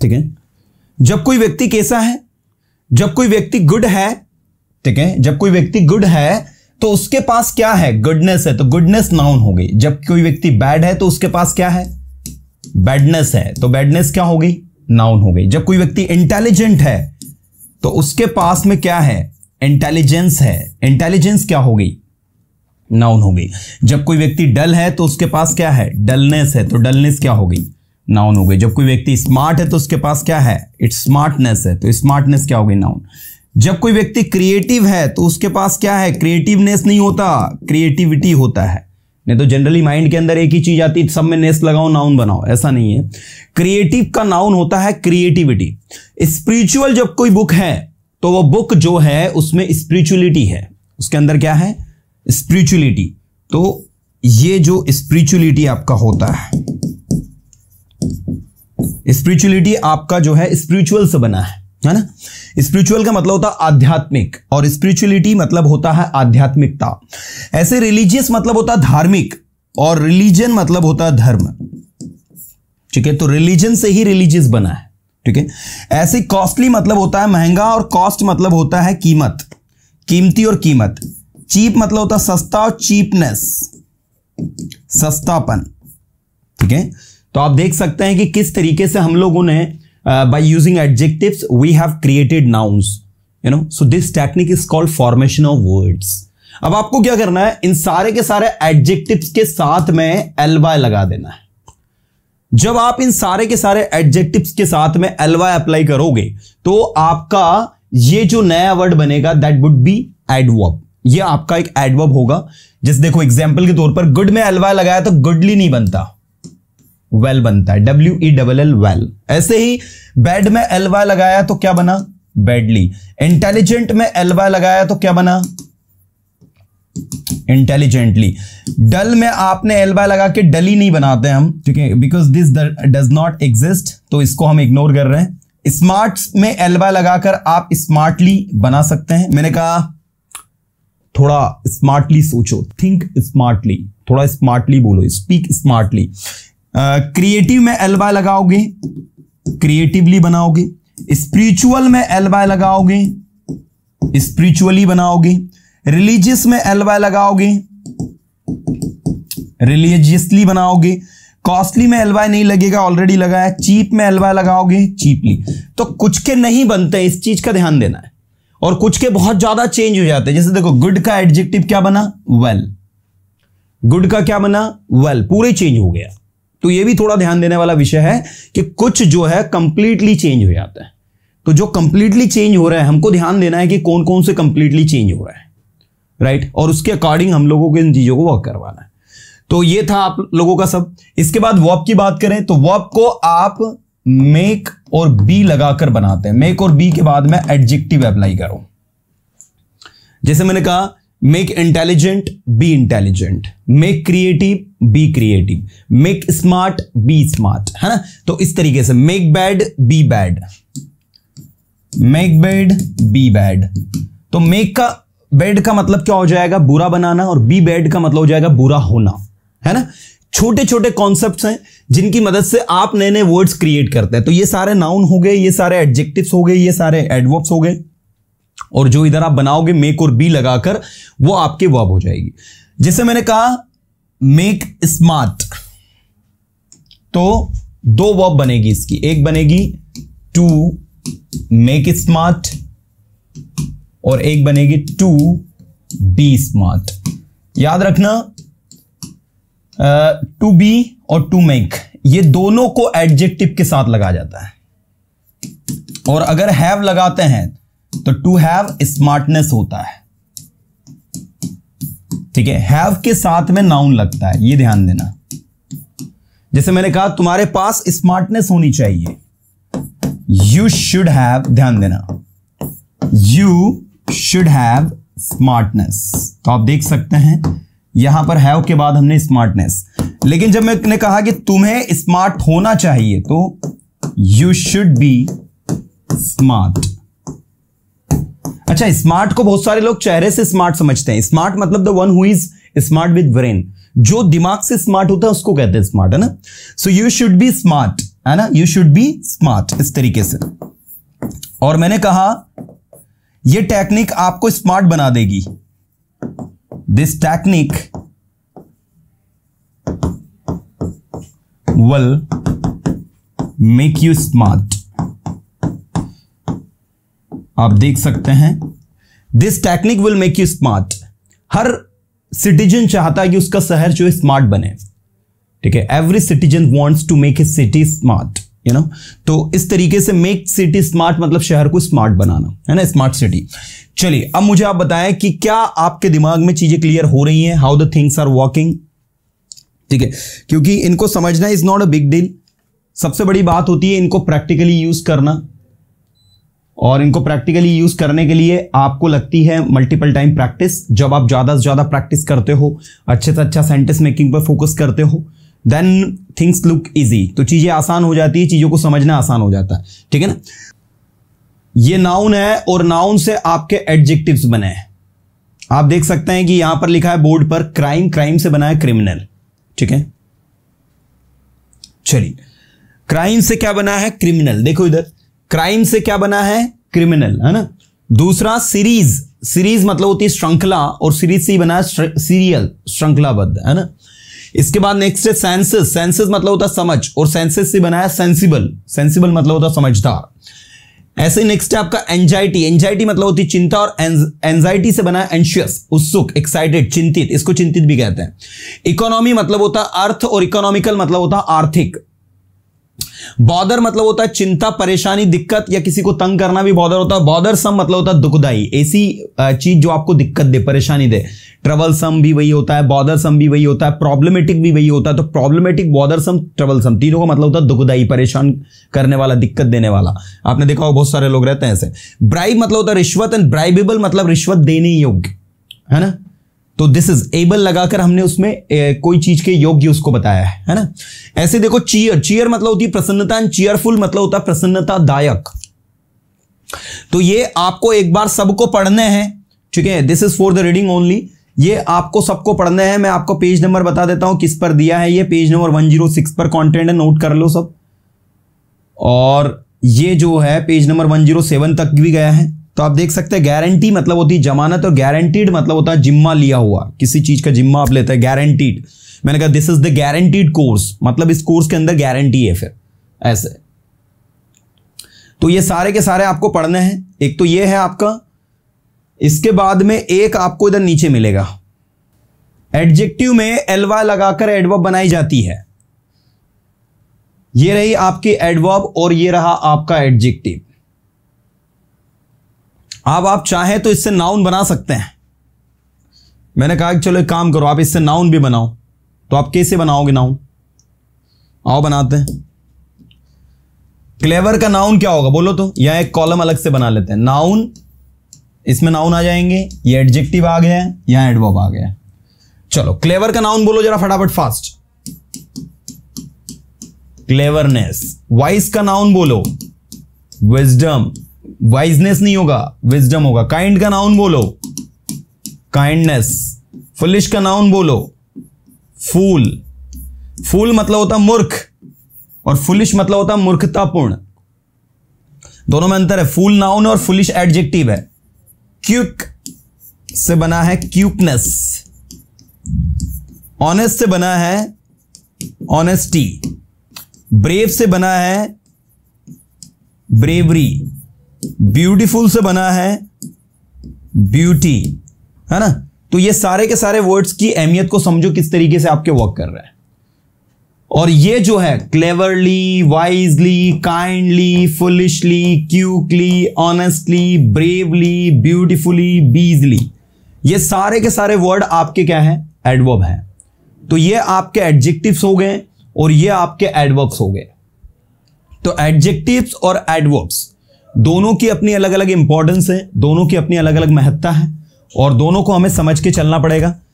ठीक है जब कोई व्यक्ति कैसा है जब कोई व्यक्ति गुड है ठीक है जब कोई व्यक्ति गुड है तो उसके पास क्या है गुडनेस है तो गुडनेस नाउन हो गई जब कोई व्यक्ति बैड है तो उसके पास क्या है बैडनेस है तो बैडनेस क्या हो गई नाउन हो गई जब कोई व्यक्ति इंटेलिजेंट है तो उसके पास में क्या है इंटेलिजेंस है इंटेलिजेंस क्या हो गई नाउन हो गई जब कोई व्यक्ति डल है तो उसके पास क्या है डलनेस है तो डलनेस क्या हो गई नाउन हो गई जब कोई व्यक्ति स्मार्ट है तो उसके पास क्या है इट्स स्मार्टनेस है तो स्मार्टनेस क्या हो गई नाउन जब कोई व्यक्ति क्रिएटिव है तो उसके पास क्या है क्रिएटिवनेस नहीं होता क्रिएटिविटी होता है नहीं तो जनरली माइंड के अंदर एक ही चीज आती है सब में नेस लगाओ नाउन बनाओ ऐसा नहीं है क्रिएटिव का नाउन होता है क्रिएटिविटी स्पिरिचुअल जब कोई बुक है तो वो बुक जो है उसमें स्पिरिचुअलिटी है उसके अंदर क्या है स्पिरिचुअलिटी तो ये जो स्पिरिचुअलिटी आपका होता है स्पिरिचुअलिटी आपका जो है स्पिरिचुअल से बना है है ना स्पिरिचुअल का मतलब होता है आध्यात्मिक और स्पिरिचुअलिटी मतलब होता है आध्यात्मिकता ऐसे रिलीजियस मतलब होता है धार्मिक और रिलीजन मतलब होता है धर्म ठीक है तो रिलीजन से ही रिलीजियस बना है ठीक है ऐसे कॉस्टली मतलब होता है महंगा और कॉस्ट मतलब होता है कीमत कीमती और कीमत चीप मतलब होता है सस्ता और चीपनेस सस्तापन ठीक है तो आप देख सकते हैं कि किस तरीके से हम लोगों ने by using adjective we have created nouns you know so this technique is called formation of words अब आपको क्या करना है इन सारे के सारे एडजेक्टिव्स के साथ में एलवाय लगा देना है जब आप इन सारे के सारे एडजेक्टिव्स के साथ में एलवाय अप्लाई करोगे तो आपका ये जो नया वर्ड बनेगा दैट वुड बी एडवर्ब ये आपका एक एडवर्ब होगा जिस देखो एग्जाम्पल के तौर पर गुड में एलवाय लगाया तो गुडली नहीं बनता वेल बनता है W E double L well ऐसे ही बेड में एलवा लगाया तो क्या बना बेडली इंटेलिजेंट में एलवा लगाया तो क्या बना इंटेलिजेंटली डल में आपने एलवा लगा के डली नहीं बनाते हम ठीक है because this does not exist तो इसको हम इग्नोर कर रहे हैं स्मार्ट में एलवा लगाकर आप स्मार्टली बना सकते हैं मैंने कहा थोड़ा स्मार्टली सोचो थिंक स्मार्टली थोड़ा स्मार्टली बोलो स्पीक स्मार्टली क्रिएटिव में एलवाई लगाओगे क्रिएटिवली बनाओगे स्पिरिचुअल में एल लगाओगे स्पिरिचुअली बनाओगे रिलीजियस में एल लगाओगे रिलीजियसली बनाओगे कॉस्टली में एलवाई नहीं लगेगा ऑलरेडी लगा है चीप में एलवाई लगाओगे चीपली तो कुछ के नहीं बनते इस चीज का ध्यान देना है और कुछ के बहुत ज्यादा चेंज हो जाते हैं जैसे देखो गुड का एडजेक्टिव क्या बना वेल well. गुड का क्या बना वेल well. पूरे चेंज हो गया तो ये भी थोड़ा ध्यान देने वाला विषय है कि कुछ जो है कंप्लीटली चेंज हो जाता है तो जो कंप्लीटली चेंज हो रहा है हमको ध्यान देना है कि कौन कौन से कंप्लीटली चेंज हो रहा है राइट और उसके अकॉर्डिंग हम लोगों को इन चीजों को वर्क करवाना है तो ये था आप लोगों का सब इसके बाद वॉप की बात करें तो वॉप को आप मेक और बी लगाकर बनाते हैं मेक और बी के बाद में एडजेक्टिव अप्लाई करो जैसे मैंने कहा make intelligent be intelligent make creative be creative make smart be smart है ना तो इस तरीके से make bad be bad make bad be bad तो मेक का बैड का मतलब क्या हो जाएगा बुरा बनाना और बी बैड का मतलब हो जाएगा बुरा होना है ना छोटे छोटे कॉन्सेप्ट्स हैं जिनकी मदद से आप नए नए वर्ड्स क्रिएट करते हैं तो ये सारे नाउन हो गए ये सारे एडजेक्टिव्स हो गए ये सारे एडवर्ब्स हो गए और जो इधर आप बनाओगे मेक और बी लगाकर वो आपके वर्ब हो जाएगी जैसे मैंने कहा मेक स्मार्ट तो दो वर्ब बनेगी इसकी एक बनेगी टू मेक स्मार्ट और एक बनेगी टू बी स्मार्ट याद रखना टू बी और टू मेक ये दोनों को एडजेक्टिव के साथ लगा जाता है और अगर हैव लगाते हैं तो टू हैव स्मार्टनेस होता है ठीक है हैव के साथ में नाउन लगता है ये ध्यान देना जैसे मैंने कहा तुम्हारे पास स्मार्टनेस होनी चाहिए यू शुड हैव ध्यान देना यू शुड हैव स्मार्टनेस तो आप देख सकते हैं यहां पर हैव के बाद हमने स्मार्टनेस लेकिन जब मैंने कहा कि तुम्हें स्मार्ट होना चाहिए तो यू शुड बी स्मार्ट अच्छा स्मार्ट को बहुत सारे लोग चेहरे से स्मार्ट समझते हैं स्मार्ट मतलब the one who is smart with brain जो दिमाग से स्मार्ट होता है उसको कहते हैं स्मार्ट है ना so you should be smart है ना यू शुड बी स्मार्ट इस तरीके से और मैंने कहा यह टेक्निक आपको स्मार्ट बना देगी this technique will make you smart आप देख सकते हैं this technique will make you smart हर सिटीजन चाहता है कि उसका शहर जो है स्मार्ट बने ठीक है every citizen wants to make a city smart you know तो इस तरीके से मेक सिटी स्मार्ट मतलब शहर को स्मार्ट बनाना है ना स्मार्ट सिटी चलिए अब मुझे आप बताएं कि क्या आपके दिमाग में चीजें क्लियर हो रही हैं how the things are walking ठीक है क्योंकि इनको समझना is not a big deal सबसे बड़ी बात होती है इनको प्रैक्टिकली यूज करना और इनको प्रैक्टिकली यूज करने के लिए आपको लगती है मल्टीपल टाइम प्रैक्टिस जब आप ज़्यादा से ज़्यादा प्रैक्टिस करते हो अच्छे से अच्छा सेंटेंस मेकिंग पर फोकस करते हो देन थिंग्स लुक इजी तो चीज़ें आसान हो जाती है चीज़ों को समझना आसान हो जाता है ठीक है ना ये नाउन है और नाउन से आपके एडजेक्टिव्स बने हैं आप देख सकते हैं कि यहां पर लिखा है बोर्ड पर क्राइम क्राइम से बना है क्रिमिनल ठीक है चलिए क्राइम से क्या बना है क्रिमिनल देखो इधर क्राइम से क्या बना है क्रिमिनल है ना दूसरा सीरीज सीरीज मतलब होती है श्रृंखला और सीरीज से ही बना है सीरियल श्रृंखलाबद्ध है ना इसके बाद नेक्स्ट है सेंसेस सेंसेस मतलब होता है समझ और सेंसेस से बनाया सेंसिबल सेंसिबल मतलब होता है समझदार ऐसे नेक्स्ट है आपका एंजाइटी एंजाइटी मतलब होती है चिंता और एंजाइटी से बना एंशियस उत्सुक एक्साइटेड चिंतित इसको चिंतित भी कहते हैं इकोनॉमी मतलब होता है अर्थ और इकोनॉमिकल मतलब होता है आर्थिक बॉदर मतलब होता है चिंता परेशानी दिक्कत या किसी को तंग करना भी बॉदर होता है बॉदर सम मतलब होता है दुखदाई ऐसी चीज जो आपको दिक्कत दे परेशानी दे ट्रबल सम भी वही होता है बॉदर सम भी वही होता है प्रॉब्लमेटिक भी वही होता है तो problematic bothersome troublesome तीनों का मतलब होता है दुखदाई परेशान करने वाला दिक्कत देने वाला आपने देखा हो बहुत सारे लोग रहते हैं ऐसे ब्राइब मतलब होता है रिश्वत एंड ब्राइबेबल मतलब रिश्वत देने योग्य है ना तो दिस इज एबल लगाकर हमने उसमें कोई चीज के योग्य उसको बताया है है ना ऐसे देखो चीयर चीयर मतलब होती है प्रसन्नता एंड चीयरफुल मतलब होता है प्रसन्नता दायक तो ये आपको एक बार सबको पढ़ने हैं ठीक है this is for the reading only ये आपको सबको पढ़ने हैं मैं आपको पेज नंबर बता देता हूं किस पर दिया है ये page number one zero six पर कॉन्टेंट है नोट कर लो सब और ये जो है page number one zero seven तक भी गया है तो आप देख सकते हैं गारंटी मतलब होती है जमानत और गारंटीड मतलब होता है जिम्मा लिया हुआ किसी चीज का जिम्मा आप लेते हैं गारंटीड मैंने कहा this is the guaranteed course मतलब इस कोर्स के अंदर गारंटी है फिर ऐसे तो ये सारे के सारे आपको पढ़ने हैं एक तो ये है आपका इसके बाद में एक आपको इधर नीचे मिलेगा एडजेक्टिव में एलवा लगाकर एडवर्ब बनाई जाती है ये रही आपकी एडवर्ब और ये रहा आपका एडजेक्टिव अब आप चाहें तो इससे नाउन बना सकते हैं मैंने कहा कि चलो एक काम करो आप इससे नाउन भी बनाओ तो आप कैसे बनाओगे नाउन आओ बनाते हैं क्लेवर का नाउन क्या होगा बोलो तो या एक कॉलम अलग से बना लेते हैं नाउन इसमें नाउन आ जाएंगे ये एडजेक्टिव आ गया है या एडवर्ब आ गया है चलो क्लेवर का नाउन बोलो जरा फटाफट फास्ट क्लेवरनेस वाइस का नाउन बोलो विजडम वाइजनेस नहीं होगा विजडम होगा काइंड का नाउन बोलो काइंडनेस फुलिश का नाउन बोलो फूल फूल मतलब होता मूर्ख और फुलिश मतलब होता मूर्खतापूर्ण दोनों में अंतर है फूल नाउन और फुलिश एडजेक्टिव है क्यूक से बना है क्यूकनेस ऑनेस्ट से बना है ऑनेस्टी ब्रेव से बना है ब्रेवरी ब्यूटीफुल से बना है ब्यूटी है ना तो ये सारे के सारे वर्ड्स की अहमियत को समझो किस तरीके से आपके वर्क कर रहा है और ये जो है cleverly wisely kindly foolishly quickly honestly bravely beautifully busily ये सारे के सारे वर्ड आपके क्या है एडवर्ब हैं तो ये आपके एडजेक्टिव्स हो गए और ये आपके एडवर्ब्स हो गए तो एडजेक्टिव्स और एडवर्ब्स दोनों की अपनी अलग अलग इंपॉर्टेंस है दोनों की अपनी अलग अलग महत्ता है और दोनों को हमें समझ के चलना पड़ेगा